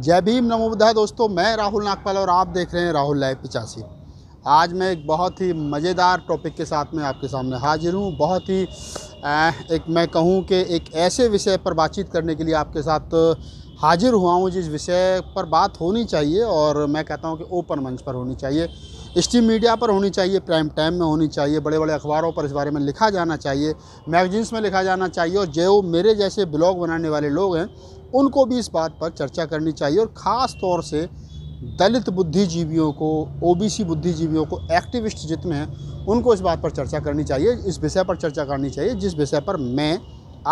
जय भीम नमोबुद्धा दोस्तों मैं राहुल नागपाल और आप देख रहे हैं राहुल लाइव पिचासी आज मैं एक बहुत ही मज़ेदार टॉपिक के साथ में आपके सामने हाजिर हूँ बहुत ही एक मैं कहूँ कि एक ऐसे विषय पर बातचीत करने के लिए आपके साथ हाजिर हुआ हूँ जिस विषय पर बात होनी चाहिए और मैं कहता हूँ कि ओपन मंच पर होनी चाहिए स्टीम मीडिया पर होनी चाहिए प्राइम टाइम में होनी चाहिए बड़े बड़े अखबारों पर इस बारे में लिखा जाना चाहिए मैगजीन्स में लिखा जाना चाहिए और जो मेरे जैसे ब्लॉग बनाने वाले लोग हैं उनको भी इस बात पर चर्चा करनी चाहिए और ख़ास तौर से दलित बुद्धिजीवियों को ओबीसी बुद्धिजीवियों को एक्टिविस्ट जितने हैं उनको इस बात पर चर्चा करनी चाहिए इस विषय पर चर्चा करनी चाहिए जिस विषय पर मैं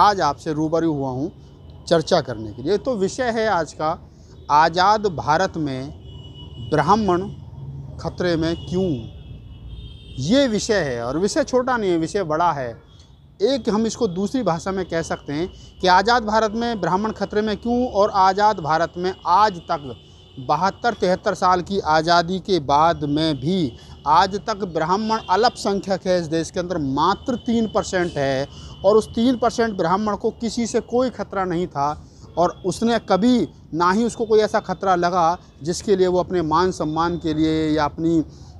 आज आपसे रूबरू हुआ हूँ चर्चा करने के लिए तो विषय है आज का आज़ाद भारत में ब्राह्मण खतरे में क्यों ये विषय है और विषय छोटा नहीं है विषय बड़ा है एक हम इसको दूसरी भाषा में कह सकते हैं कि आज़ाद भारत में ब्राह्मण खतरे में क्यों और आज़ाद भारत में आज तक बहत्तर तिहत्तर साल की आज़ादी के बाद में भी आज तक ब्राह्मण अल्पसंख्यक है इस देश के अंदर मात्र तीन परसेंट है और उस तीन परसेंट ब्राह्मण को किसी से कोई खतरा नहीं था और उसने कभी ना ही उसको कोई ऐसा खतरा लगा जिसके लिए वो अपने मान सम्मान के लिए या अपनी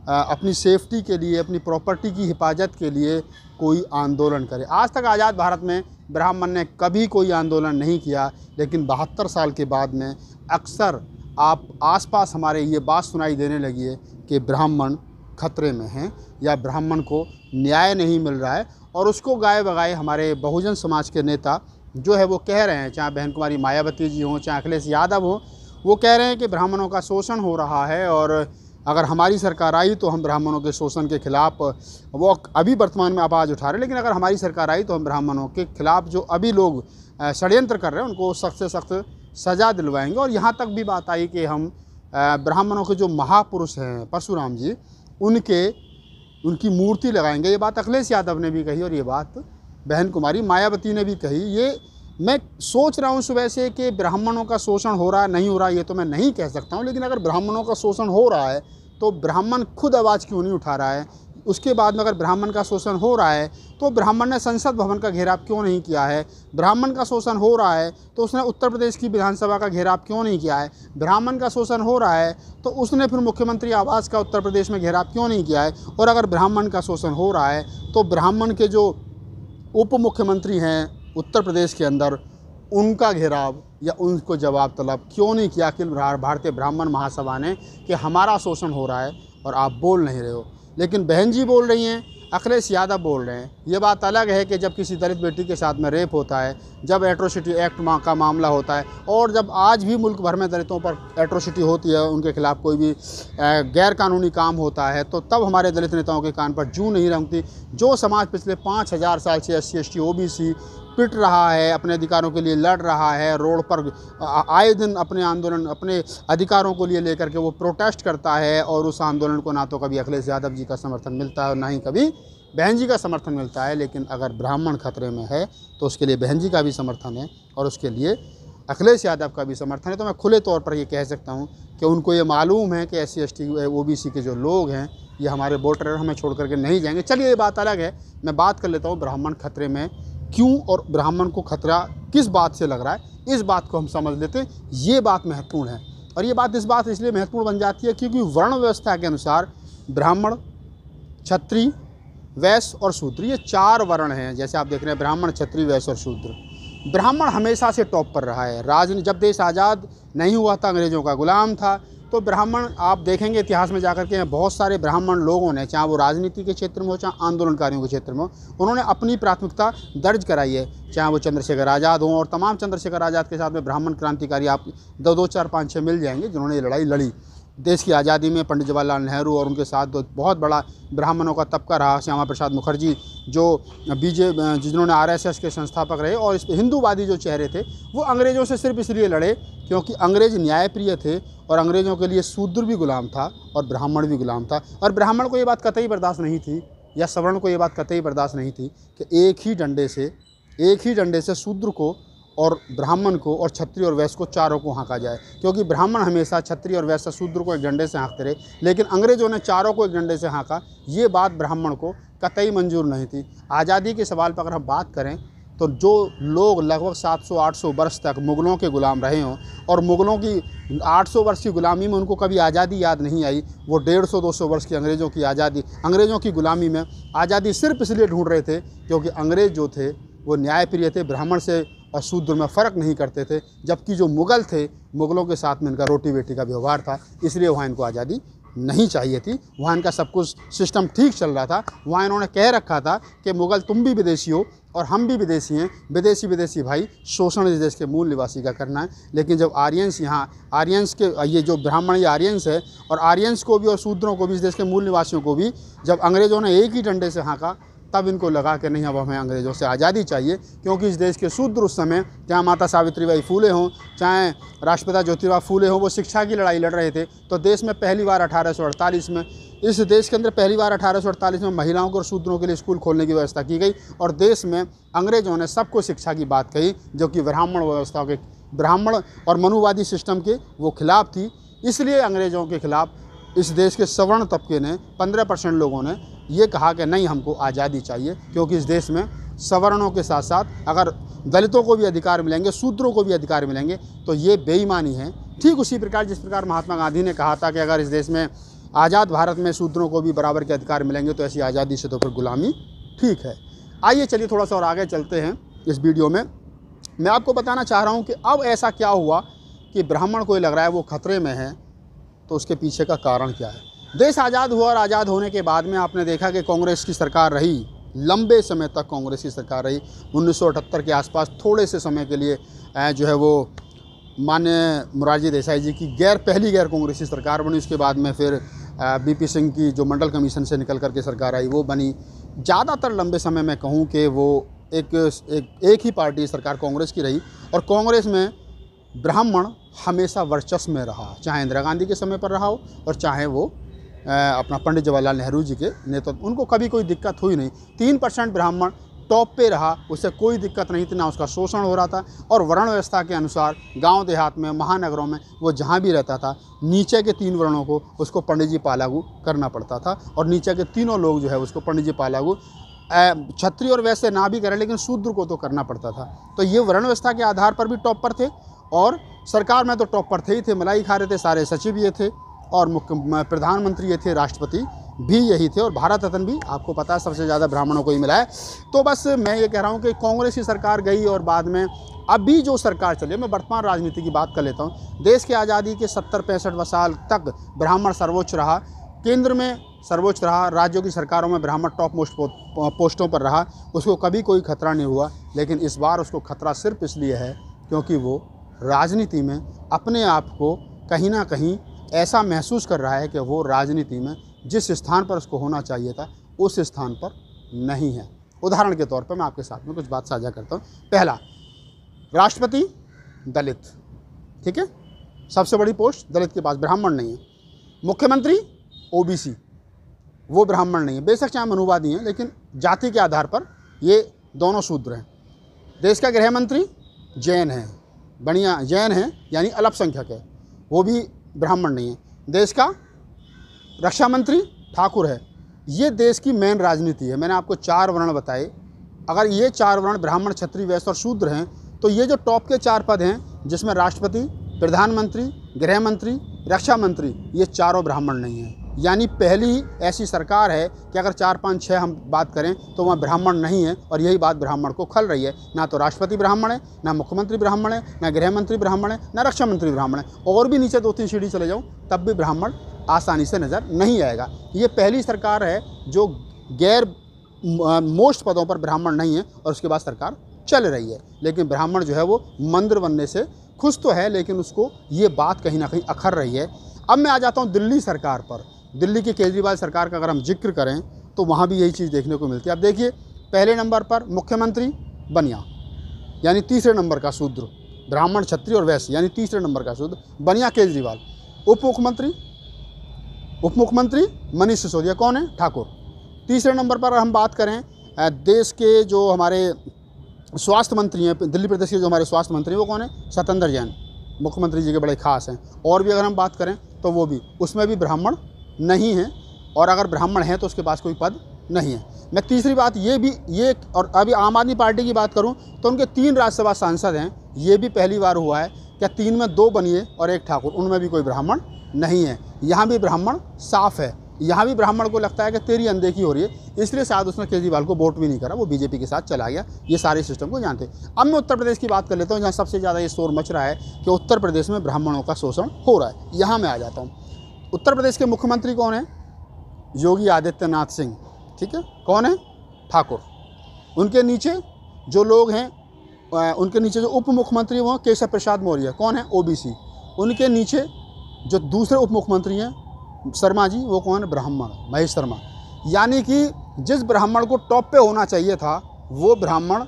अपनी सेफ्टी के लिए अपनी प्रॉपर्टी की हिफाजत के लिए कोई आंदोलन करे आज तक आज़ाद भारत में ब्राह्मण ने कभी कोई आंदोलन नहीं किया लेकिन बहत्तर साल के बाद में अक्सर आप आसपास हमारे ये बात सुनाई देने लगी है कि ब्राह्मण खतरे में हैं या ब्राह्मण को न्याय नहीं मिल रहा है और उसको गाय बगाए हमारे बहुजन समाज के नेता जो है वो कह रहे हैं चाहे बहन कुमारी मायावती जी हों चाहे अखिलेश यादव हों वो कह रहे हैं कि ब्राह्मणों का शोषण हो रहा है और अगर हमारी सरकार आई तो हम ब्राह्मणों के शोषण के खिलाफ वो अभी वर्तमान में आवाज़ उठा रहे हैं लेकिन अगर हमारी सरकार आई तो हम ब्राह्मणों के खिलाफ जो अभी लोग षड्यंत्र कर रहे हैं उनको सख्त से सख्त सज़ा दिलवाएंगे और यहाँ तक भी बात आई कि हम ब्राह्मणों के जो महापुरुष हैं परशुराम जी उनके उनकी मूर्ति लगाएंगे ये बात अखिलेश यादव ने भी कही और ये बात बहन कुमारी मायावती ने भी कही ये मैं सोच रहा हूँ सुबह से कि ब्राह्मणों का शोषण हो रहा है नहीं हो रहा ये तो मैं नहीं कह सकता हूँ लेकिन अगर ब्राह्मणों का शोषण हो रहा है तो ब्राह्मण खुद आवाज़ क्यों नहीं उठा रहा है उसके बाद में अगर ब्राह्मण का शोषण हो रहा है तो ब्राह्मण ने संसद भवन का घेराव क्यों नहीं किया है ब्राह्मण का शोषण हो रहा है तो उसने उत्तर प्रदेश की विधानसभा का घेराव क्यों नहीं किया है ब्राह्मण का शोषण हो रहा है तो उसने फिर मुख्यमंत्री आवास का उत्तर प्रदेश में घेराव क्यों नहीं किया है और अगर ब्राह्मण का शोषण हो रहा है तो ब्राह्मण के जो उप मुख्यमंत्री हैं उत्तर प्रदेश के अंदर उनका घेराव या उनको जवाब तलब क्यों नहीं किया अखिल भारतीय ब्राह्मण महासभा ने कि हमारा शोषण हो रहा है और आप बोल नहीं रहे हो लेकिन बहन जी बोल रही हैं अखिलेश यादव बोल रहे हैं ये बात अलग है कि जब किसी दलित बेटी के साथ में रेप होता है जब एट्रोसिटी एक्ट का मामला होता है और जब आज भी मुल्क भर में दलितों पर एट्रोसिटी होती है उनके खिलाफ कोई भी गैरकानूनी काम होता है तो तब हमारे दलित नेताओं के कान पर जू नहीं रंगती जो समाज पिछले पाँच हज़ार साल से S C S T O B C पिट रहा है अपने अधिकारों के लिए लड़ रहा है रोड पर आए दिन अपने आंदोलन अपने अधिकारों को लिए लेकर के वो प्रोटेस्ट करता है और उस आंदोलन को ना तो कभी अखिलेश यादव जी का समर्थन मिलता है और ना ही कभी बहन जी का समर्थन मिलता है लेकिन अगर ब्राह्मण खतरे में है तो उसके लिए बहन जी का भी समर्थन है और उसके लिए अखिलेश यादव का भी समर्थन है तो मैं खुले तौर पर ये कह सकता हूँ कि उनको ये मालूम है कि S C S T O B C के जो लोग हैं ये हमारे वोटर हमें छोड़ करके नहीं जाएंगे चलिए ये बात अलग है मैं बात कर लेता हूँ ब्राह्मण खतरे में क्यों और ब्राह्मण को खतरा किस बात से लग रहा है इस बात को हम समझ लेते हैं ये बात महत्वपूर्ण है और ये बात इस बात इसलिए महत्वपूर्ण बन जाती है क्योंकि वर्ण व्यवस्था के अनुसार ब्राह्मण क्षत्रिय वैश्य और शूद्र ये चार वर्ण हैं जैसे आप देख रहे हैं ब्राह्मण क्षत्रिय वैश्य और शूद्र ब्राह्मण हमेशा से टॉप पर रहा है राज जब देश आज़ाद नहीं हुआ था अंग्रेज़ों का गुलाम था तो ब्राह्मण आप देखेंगे इतिहास में जाकर के बहुत सारे ब्राह्मण लोगों ने चाहे वो राजनीति के क्षेत्र में हो चाहे आंदोलनकारियों के क्षेत्र में हो उन्होंने अपनी प्राथमिकता दर्ज कराई है चाहे वो चंद्रशेखर आज़ाद हों और तमाम चंद्रशेखर आज़ाद के साथ में ब्राह्मण क्रांतिकारी आप दो दो चार पाँच छः मिल जाएंगे जिन्होंने ये लड़ाई लड़ी देश की आज़ादी में पंडित जवाहरलाल नेहरू और उनके साथ बहुत बड़ा ब्राह्मणों का तबका रहा श्यामा प्रसाद मुखर्जी जो बीजे जिन्होंने आरएसएस के संस्थापक रहे और इस हिंदूवादी जो चेहरे थे वो अंग्रेज़ों से सिर्फ इसलिए लड़े क्योंकि अंग्रेज न्यायप्रिय थे और अंग्रेज़ों के लिए शूद्र भी गुलाम था और ब्राह्मण भी गुलाम था और ब्राह्मण को ये बात कतई बर्दाश्त नहीं थी या सवर्ण को ये बात कतई बर्दाश्त नहीं थी कि एक ही डंडे से एक ही डंडे से शूद्र को और ब्राह्मण को और क्षत्रिय और वैश्य को चारों को हाँका जाए क्योंकि ब्राह्मण हमेशा क्षत्रिय और वैश्य शूद्र को एक डंडे से हाँकते रहे लेकिन अंग्रेज़ों ने चारों को एक डंडे से हाँका ये बात ब्राह्मण को कतई मंजूर नहीं थी आज़ादी के सवाल पर अगर हम बात करें तो जो लोग लगभग 700-800 वर्ष तक मुग़लों के ग़ुलाम रहे हों और मुग़लों की 800 वर्ष की ग़ुलामी में उनको कभी आज़ादी याद नहीं आई वो 150-200 वर्ष की अंग्रेज़ों की आज़ादी अंग्रेज़ों की ग़ुलामी में आज़ादी सिर्फ इसलिए ढूंढ रहे थे क्योंकि अंग्रेज़ जो थे वो न्यायप्रिय थे ब्राह्मण से और शूद्र में फ़र्क नहीं करते थे जबकि जो मुग़ल थे मुग़लों के साथ में इनका रोटी बेटी का व्यवहार था इसलिए वहाँ इनको आज़ादी नहीं चाहिए थी वहाँ इनका सब कुछ सिस्टम ठीक चल रहा था वहाँ इन्होंने कह रखा था कि मुग़ल तुम भी विदेशी हो और हम भी विदेशी हैं विदेशी विदेशी भाई शोषण इस देश के मूल निवासी का करना है लेकिन जब आर्यंस यहाँ आर्यंस के ये जो ब्राह्मण ये आर्यंस है और आर्यंस को भी और शूद्रों को भी इस देश के मूल निवासियों को भी जब अंग्रेज़ों ने एक ही डंडे से हाँका तब इनको लगा कि नहीं अब हमें अंग्रेज़ों से आज़ादी चाहिए क्योंकि इस देश के शूद्र उस समय चाहे माता सावित्रीबाई फूले हों चाहे राष्ट्रपिता ज्योतिबा फूले हों वो शिक्षा की लड़ाई लड़ रहे थे तो देश में पहली बार अठारह में इस देश के अंदर पहली बार अठारह में महिलाओं को और शूद्रों के लिए स्कूल खोलने की व्यवस्था की गई और देश में अंग्रेज़ों ने सबको शिक्षा की बात कही जो कि ब्राह्मण व्यवस्था के ब्राह्मण और मनुवादी सिस्टम के वो खिलाफ थी इसलिए अंग्रेज़ों के खिलाफ इस देश के सवर्ण तबके ने 15 परसेंट लोगों ने ये कहा कि नहीं हमको आज़ादी चाहिए क्योंकि इस देश में सवर्णों के साथ साथ अगर दलितों को भी अधिकार मिलेंगे सूत्रों को भी अधिकार मिलेंगे तो ये बेईमानी है ठीक उसी प्रकार जिस प्रकार महात्मा गांधी ने कहा था कि अगर इस देश में आज़ाद भारत में सूत्रों को भी बराबर के अधिकार मिलेंगे तो ऐसी आज़ादी से तो फिर गुलामी ठीक है आइए चलिए थोड़ा सा और आगे चलते हैं इस वीडियो में मैं आपको बताना चाह रहा हूँ कि अब ऐसा क्या हुआ कि ब्राह्मण को ये लग रहा है वो खतरे में है तो उसके पीछे का कारण क्या है देश आज़ाद हुआ और आज़ाद होने के बाद में आपने देखा कि कांग्रेस की सरकार रही लंबे समय तक कांग्रेस की सरकार रही उन्नीस के आसपास थोड़े से समय के लिए जो है वो मान्य मुरारजी देसाई जी की गैर पहली गैर कांग्रेसी सरकार बनी उसके बाद में फिर बीपी सिंह की जो मंडल कमीशन से निकल करके सरकार आई वो बनी ज़्यादातर लंबे समय में कहूँ कि वो एक एक एक ही पार्टी सरकार कांग्रेस की रही और कांग्रेस में ब्राह्मण हमेशा वर्चस्व में रहा चाहे इंदिरा गांधी के समय पर रहा हो और चाहे वो अपना पंडित जवाहरलाल नेहरू जी के नेतृत्व उनको कभी कोई दिक्कत हुई नहीं तीन परसेंट ब्राह्मण टॉप पे रहा उसे कोई दिक्कत नहीं थी ना उसका शोषण हो रहा था और वर्ण व्यवस्था के अनुसार गांव देहात में महानगरों में वो जहाँ भी रहता था नीचे के तीन वर्णों को उसको पंडित जी पालागू करना पड़ता था और नीचे के तीनों लोग जो है उसको पंडित जी पालागू छत्री और वैसे ना भी करें लेकिन शूद्र को तो करना पड़ता था तो ये वर्ण व्यवस्था के आधार पर भी टॉप पर थे और सरकार में तो टॉप पर थे ही थे मलाई खा रहे थे सारे सचिव ये थे और मुख्य प्रधानमंत्री ये थे राष्ट्रपति भी यही थे और भारत रत्न भी आपको पता है सबसे ज़्यादा ब्राह्मणों को ही मिला है तो बस मैं ये कह रहा हूँ कि कांग्रेस की सरकार गई और बाद में अभी जो सरकार चली मैं वर्तमान राजनीति की बात कर लेता हूँ देश की आज़ादी के सत्तर पैंसठ साल तक ब्राह्मण सर्वोच्च रहा केंद्र में सर्वोच्च रहा राज्यों की सरकारों में ब्राह्मण टॉप मोस्ट पोस्टों पर रहा उसको कभी कोई खतरा नहीं हुआ लेकिन इस बार उसको खतरा सिर्फ इसलिए है क्योंकि वो राजनीति में अपने आप को कहीं ना कहीं ऐसा महसूस कर रहा है कि वो राजनीति में जिस स्थान पर उसको होना चाहिए था उस स्थान पर नहीं है उदाहरण के तौर पर मैं आपके साथ में कुछ बात साझा करता हूँ पहला राष्ट्रपति दलित ठीक है सबसे बड़ी पोस्ट दलित के पास ब्राह्मण नहीं है मुख्यमंत्री ओबीसी वो ब्राह्मण नहीं है बेशक चाहे अनुवादी हैं लेकिन जाति के आधार पर ये दोनों सूत्र हैं देश का गृह मंत्री जैन है बढ़िया जैन है यानी अल्पसंख्यक है वो भी ब्राह्मण नहीं है देश का रक्षा मंत्री ठाकुर है ये देश की मेन राजनीति है मैंने आपको चार वर्ण बताए अगर ये चार वर्ण ब्राह्मण क्षत्रिय वैश्य और शूद्र हैं तो ये जो टॉप के चार पद हैं जिसमें राष्ट्रपति प्रधानमंत्री गृह मंत्री रक्षा मंत्री ये चारों ब्राह्मण नहीं हैं यानी पहली ऐसी सरकार है कि अगर चार पाँच छः हम बात करें तो वहाँ ब्राह्मण नहीं है और यही बात ब्राह्मण को खल रही है ना तो राष्ट्रपति ब्राह्मण है ना मुख्यमंत्री ब्राह्मण है ना गृह मंत्री ब्राह्मण है ना रक्षा मंत्री ब्राह्मण है और भी नीचे दो तीन सीढ़ी चले जाऊँ तब भी ब्राह्मण आसानी से नज़र नहीं आएगा ये पहली सरकार है जो गैर मोस्ट पदों पर ब्राह्मण नहीं है और उसके बाद सरकार चल रही है लेकिन ब्राह्मण जो है वो मंदिर बनने से खुश तो है लेकिन उसको ये बात कहीं ना कहीं अखर रही है अब मैं आ जाता हूँ दिल्ली सरकार पर दिल्ली की केजरीवाल सरकार का अगर हम जिक्र करें तो वहाँ भी यही चीज़ देखने को मिलती है अब देखिए पहले नंबर पर मुख्यमंत्री बनिया यानी तीसरे नंबर का शूद्र ब्राह्मण क्षत्रिय और वैश्य यानी तीसरे नंबर का शूद्र बनिया केजरीवाल उप मुख्यमंत्री उप मुख्यमंत्री मनीष सिसोदिया कौन है ठाकुर तीसरे नंबर पर हम बात करें देश के जो हमारे स्वास्थ्य मंत्री हैं दिल्ली प्रदेश के जो हमारे स्वास्थ्य मंत्री हैं वो कौन है सतेंद्र जैन मुख्यमंत्री जी के बड़े खास हैं और भी अगर हम बात करें तो वो भी उसमें भी ब्राह्मण नहीं है और अगर ब्राह्मण है तो उसके पास कोई पद नहीं है मैं तीसरी बात ये भी ये और अभी आम आदमी पार्टी की बात करूं तो उनके तीन राज्यसभा सांसद हैं ये भी पहली बार हुआ है क्या तीन में दो बनिए और एक ठाकुर उनमें भी कोई ब्राह्मण नहीं है यहाँ भी ब्राह्मण साफ है यहाँ भी ब्राह्मण को लगता है कि तेरी अनदेखी हो रही है इसलिए शायद उसने केजरीवाल को वोट भी नहीं करा वो बीजेपी के साथ चला गया ये सारे सिस्टम को जानते अब मैं उत्तर प्रदेश की बात कर लेता हूँ जहाँ सबसे ज़्यादा ये शोर मच रहा है कि उत्तर प्रदेश में ब्राह्मणों का शोषण हो रहा है यहाँ मैं आ जाता हूँ उत्तर प्रदेश के मुख्यमंत्री कौन है योगी आदित्यनाथ सिंह ठीक है कौन है ठाकुर उनके नीचे जो लोग हैं उनके नीचे जो उप मुख्यमंत्री वो केशव प्रसाद मौर्य कौन है ओबीसी उनके नीचे जो दूसरे उप मुख्यमंत्री हैं शर्मा जी वो कौन है ब्राह्मण महेश शर्मा यानी कि जिस ब्राह्मण को टॉप पे होना चाहिए था वो ब्राह्मण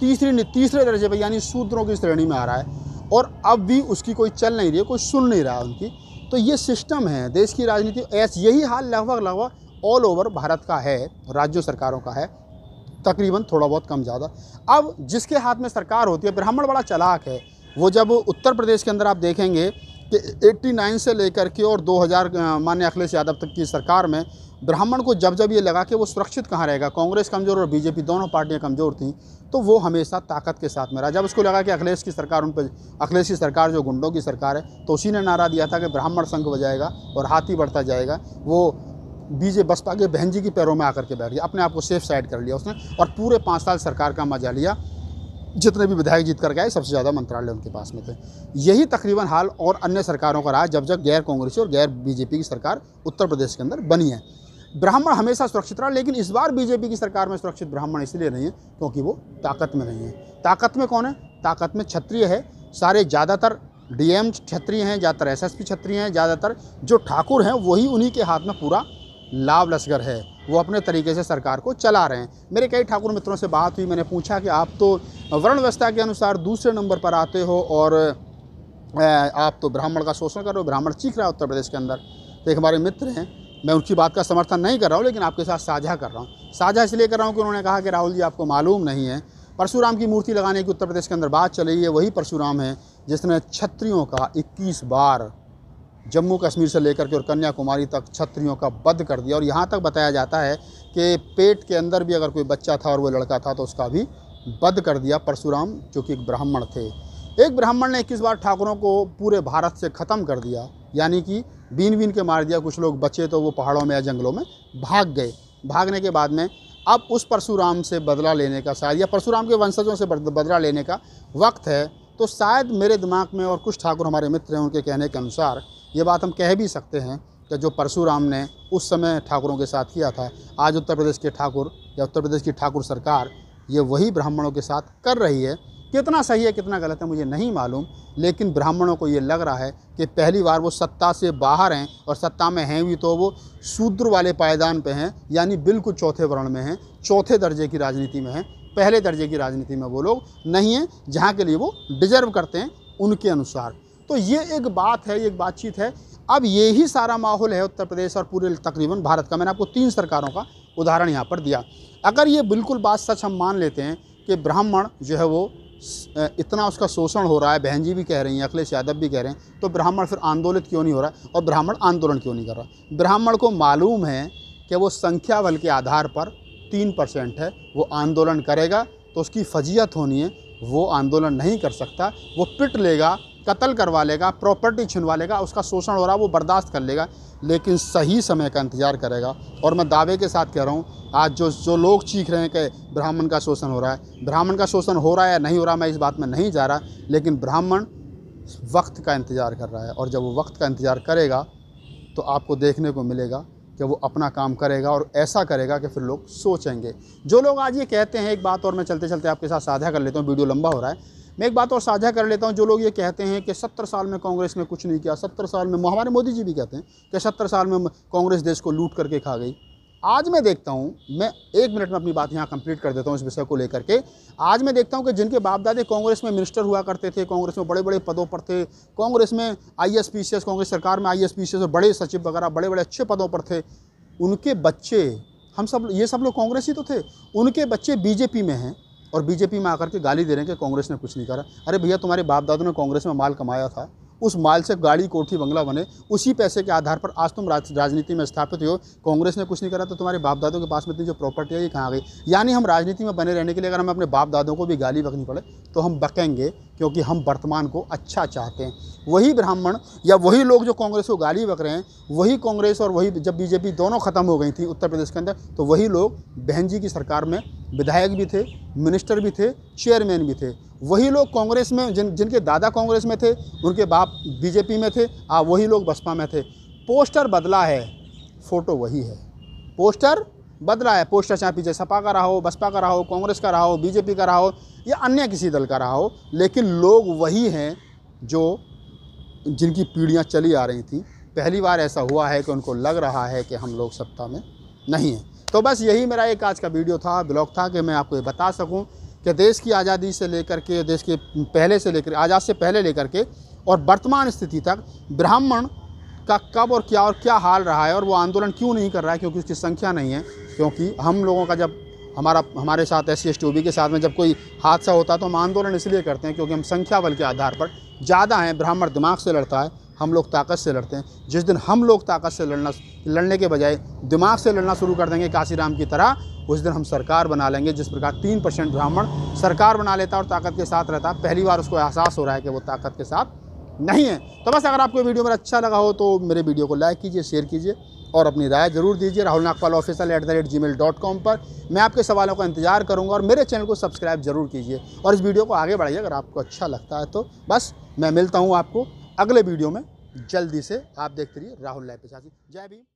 तीसरी तीसरे दर्जे पर यानी शूद्रों की श्रेणी में आ रहा है और अब भी उसकी कोई चल नहीं रही है कोई सुन नहीं रहा है उनकी तो ये सिस्टम है देश की राजनीति ऐसा यही हाल लगभग लगभग ऑल ओवर भारत का है राज्यों सरकारों का है तकरीबन थोड़ा बहुत कम ज़्यादा अब जिसके हाथ में सरकार होती है ब्राह्मण बड़ा चलाक है वो जब उत्तर प्रदेश के अंदर आप देखेंगे कि 89 से लेकर के और 2000 मान्य अखिलेश यादव तक की सरकार में ब्राह्मण को जब जब ये लगा कि वो सुरक्षित कहाँ रहेगा कांग्रेस कमज़ोर और बीजेपी दोनों पार्टियाँ कमज़ोर थीं तो वो हमेशा ताकत के साथ में रहा जब उसको लगा कि अखिलेश की सरकार उन पर अखिलेश की सरकार जो गुंडों की सरकार है तो उसी ने नारा दिया था कि ब्राह्मण संघ बजाएगा और हाथी बढ़ता जाएगा वो बीजे बसपा के बहन जी की पैरों में आकर के बैठ गया अपने आप को सेफ साइड कर लिया उसने और पूरे पाँच साल सरकार का मजा लिया जितने भी विधायक जीत कर गए सबसे ज़्यादा मंत्रालय उनके पास में थे यही तकरीबन हाल और अन्य सरकारों का रहा जब जब गैर कांग्रेसी और गैर बीजेपी की सरकार उत्तर प्रदेश के अंदर बनी है ब्राह्मण हमेशा सुरक्षित रहा लेकिन इस बार बीजेपी की सरकार में सुरक्षित ब्राह्मण इसलिए नहीं है क्योंकि वो ताकत में नहीं है ताकत में कौन है ताकत में क्षत्रिय है सारे ज़्यादातर डीएम क्षत्रिय हैं ज़्यादातर एसएसपी क्षत्रिय हैं ज़्यादातर जो ठाकुर हैं वही उन्हीं के हाथ में पूरा लाभ लश्कर है वो अपने तरीके से सरकार को चला रहे हैं मेरे कई ठाकुर मित्रों से बात हुई मैंने पूछा कि आप तो वर्ण व्यवस्था के अनुसार दूसरे नंबर पर आते हो और आप तो ब्राह्मण का शोषण कर रहे हो ब्राह्मण चीख रहा है उत्तर प्रदेश के अंदर तो एक हमारे मित्र हैं मैं उनकी बात का समर्थन नहीं कर रहा हूँ लेकिन आपके साथ साझा कर रहा हूँ साझा इसलिए कर रहा हूँ कि उन्होंने कहा कि राहुल जी आपको मालूम नहीं है परशुराम की मूर्ति लगाने की उत्तर प्रदेश के अंदर बात चल रही है वही परशुराम है जिसने छत्रियों का इक्कीस बार जम्मू कश्मीर से लेकर के और कन्याकुमारी तक छत्रियों का बद कर दिया और यहाँ तक बताया जाता है कि पेट के अंदर भी अगर कोई बच्चा था और वो लड़का था तो उसका भी बद कर दिया परशुराम जो कि एक ब्राह्मण थे एक ब्राह्मण ने इक्कीस बार ठाकुरों को पूरे भारत से ख़त्म कर दिया यानी कि बीन बीन के मार दिया कुछ लोग बचे तो वो पहाड़ों में या जंगलों में भाग गए भागने के बाद में अब उस परशुराम से बदला लेने का शायद या परशुराम के वंशजों से बदला लेने का वक्त है तो शायद मेरे दिमाग में और कुछ ठाकुर हमारे मित्र हैं उनके कहने के अनुसार ये बात हम कह भी सकते हैं कि जो परशुराम ने उस समय ठाकुरों के साथ किया था आज उत्तर प्रदेश के ठाकुर या उत्तर प्रदेश की ठाकुर सरकार ये वही ब्राह्मणों के साथ कर रही है कितना सही है कितना गलत है मुझे नहीं मालूम लेकिन ब्राह्मणों को ये लग रहा है कि पहली बार वो सत्ता से बाहर हैं और सत्ता में हैं भी तो वो शूद्र वाले पायदान पे हैं यानी बिल्कुल चौथे वर्ण में हैं चौथे दर्जे की राजनीति में हैं पहले दर्जे की राजनीति में वो लोग नहीं हैं जहाँ के लिए वो डिजर्व करते हैं उनके अनुसार तो ये एक बात है ये एक बातचीत है अब यही सारा माहौल है उत्तर प्रदेश और पूरे तकरीबन भारत का मैंने आपको तीन सरकारों का उदाहरण यहाँ पर दिया अगर ये बिल्कुल बात सच हम मान लेते हैं कि ब्राह्मण जो है वो इतना उसका शोषण हो रहा है बहन जी भी कह रही हैं अखिलेश यादव भी कह रहे हैं तो ब्राह्मण फिर आंदोलित क्यों नहीं हो रहा है और ब्राह्मण आंदोलन क्यों नहीं कर रहा ब्राह्मण को मालूम है कि वो संख्या बल के आधार पर तीन परसेंट है वो आंदोलन करेगा तो उसकी फजीयत होनी है वो आंदोलन नहीं कर सकता वो पिट लेगा कत्ल करवा लेगा प्रॉपर्टी छिनवा लेगा उसका शोषण हो रहा वो बर्दाश्त कर लेगा लेकिन सही समय का इंतज़ार करेगा और मैं दावे के साथ कह रहा हूँ आज जो जो लोग चीख रहे हैं कि ब्राह्मण का शोषण हो रहा है ब्राह्मण का शोषण हो रहा है या नहीं हो रहा मैं इस बात में नहीं जा रहा लेकिन ब्राह्मण वक्त का इंतज़ार कर रहा है और जब वो वक्त का इंतज़ार करेगा तो आपको देखने को मिलेगा कि वो अपना काम करेगा और ऐसा करेगा कि फिर लोग सोचेंगे जो लोग आज ये कहते हैं एक बात और मैं चलते चलते आपके साथ साझा कर लेता हूँ वीडियो लंबा हो रहा है मैं एक बात और साझा कर लेता हूँ जो लोग ये कहते हैं कि सत्तर साल में कांग्रेस ने कुछ नहीं किया सत्तर साल में हमारे मोदी जी भी कहते हैं कि सत्तर साल में कांग्रेस देश को लूट करके खा गई आज मैं देखता हूँ मैं एक मिनट में अपनी बात यहाँ कंप्लीट कर देता हूँ इस विषय को लेकर के आज मैं देखता हूँ कि जिनके बाप दादे कांग्रेस में मिनिस्टर हुआ करते थे कांग्रेस में बड़े बड़े पदों पर थे कांग्रेस में I S P C S Congress सरकार में I S P C S और बड़े सचिव वगैरह बड़े बड़े अच्छे पदों पर थे उनके बच्चे हम सब ये सब लोग कांग्रेस ही तो थे उनके बच्चे बीजेपी में हैं और बीजेपी में आकर के गाली दे रहे हैं कि कांग्रेस ने कुछ नहीं करा अरे भैया तुम्हारे बाप दादू ने कांग्रेस में माल कमाया था उस माल से गाड़ी कोठी बंगला बने उसी पैसे के आधार पर आज तुम राज, राजनीति में स्थापित हो कांग्रेस ने कुछ नहीं करा तो तुम्हारे बाप दादों के पास में इतनी जो प्रॉपर्टी है ये कहाँ गई यानी हम राजनीति में बने रहने के लिए अगर हमें अपने बाप दादों को भी गाली बकनी पड़े तो हम बकेंगे क्योंकि हम वर्तमान को अच्छा चाहते हैं वही ब्राह्मण या वही लोग जो कांग्रेस को गाली बक रहे हैं वही कांग्रेस और वही जब बीजेपी दोनों ख़त्म हो गई थी उत्तर प्रदेश के अंदर तो वही लोग बहन जी की सरकार में विधायक भी थे मिनिस्टर भी थे चेयरमैन भी थे वही लोग कांग्रेस में जिन जिनके दादा कांग्रेस में थे उनके बाप बीजेपी में थे आ वही लोग बसपा में थे पोस्टर बदला है फ़ोटो वही है पोस्टर बदला है पोस्टर चाहे पीछे सपा का रहा हो बसपा का रहा हो कांग्रेस का रहा हो बीजेपी का रहा हो या अन्य किसी दल का रहा हो लेकिन लोग वही हैं जो जिनकी पीढ़ियाँ चली आ रही थी पहली बार ऐसा हुआ है कि उनको लग रहा है कि हम लोग सत्ता में नहीं हैं तो बस यही मेरा एक आज का वीडियो था ब्लॉग था कि मैं आपको ये बता सकूं कि देश की आज़ादी से लेकर के देश के पहले से लेकर आज़ाद से पहले लेकर के और वर्तमान स्थिति तक ब्राह्मण का कब और क्या और क्या हाल रहा है और वो आंदोलन क्यों नहीं कर रहा है क्योंकि उसकी संख्या नहीं है क्योंकि हम लोगों का जब हमारा हमारे साथ एस सी के साथ में जब कोई हादसा होता है तो हम आंदोलन इसलिए करते हैं क्योंकि हम संख्या बल के आधार पर ज़्यादा हैं ब्राह्मण दिमाग से लड़ता है हम लोग ताकत से लड़ते हैं जिस दिन हम लोग ताकत से लड़ना लड़ने के बजाय दिमाग से लड़ना शुरू कर देंगे काशीराम की तरह उस दिन हम सरकार बना लेंगे जिस प्रकार तीन परसेंट ब्राह्मण सरकार बना लेता और ताकत के साथ रहता पहली बार उसको एहसास हो रहा है कि वो ताकत के साथ नहीं है तो बस अगर आपको वीडियो मेरा अच्छा लगा हो तो मेरे वीडियो को लाइक कीजिए शेयर कीजिए और अपनी राय जरूर दीजिए Rahul Nagpal official at the rate Gmail dot com पर मैं आपके सवालों का इंतजार करूंगा और मेरे चैनल को सब्सक्राइब जरूर कीजिए और इस वीडियो को आगे बढ़ाइए अगर आपको अच्छा लगता है तो बस मैं मिलता हूँ आपको अगले वीडियो में जल्दी से आप देखते रहिए राहुल के साथ जय भीम